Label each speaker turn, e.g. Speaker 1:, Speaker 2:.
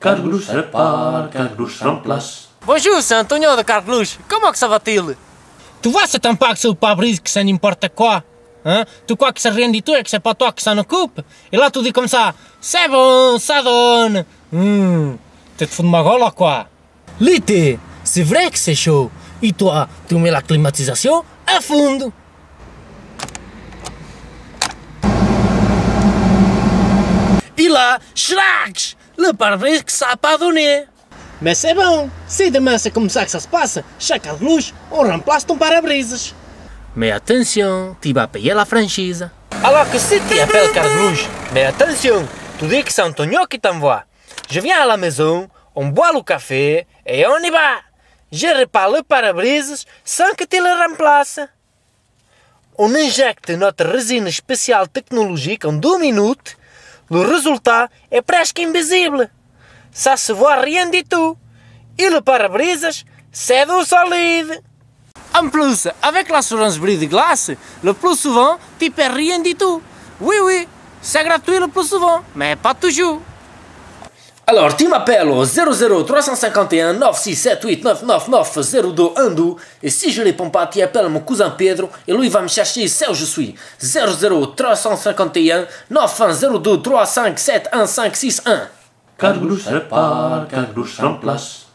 Speaker 1: Carglush repare, Carglush remplace. Bonjour, c'est Antonio de Carglush. Comment é que se va-t-il? Tu vais se tampar sur o pare que que não importa quoi? hã? Tu crois que se rien e tu é que c'est é pas que qui s'en occupe? E lá tu dis se ça, c'est é bon, ça donne. Hum, te de fundo uma gola ou quoi? Lité, c'est vrai que c'est chaud. Et toi, tu me la climatização a fundo. E lá, Shraks! Le parvez que sapa a Mas é bom, se de mansa começar que ça se passa, chaca de luz ou remplace um para-brisas. Mais atenção, tu a payer la franchise. Alors que se tu de luz, mais atenção, tu dis que são c'est que qui voa. Je viens à la maison, on boit le café et on y va. Je repare le pare sans que tu le remplaces. On injecte notre résine especial technologique en 2 minutos. Le resultado é presque invisível. Só se voa riendo e tu. E le para-brisas, c'est du solide. En plus, avec l'assurance bris de glace, le plus souvent, tu perds rien du tout. Oui, oui, c'est gratuit le plus souvent, mais pas toujours. Alors, tu m'appelles 00 351 967 02 Andou. Et si je réponds pas, tu appelles mon cousin Pedro et lui va me chercher c'est où je suis. 00 9102 357 1561. Car grouche repart, car remplace.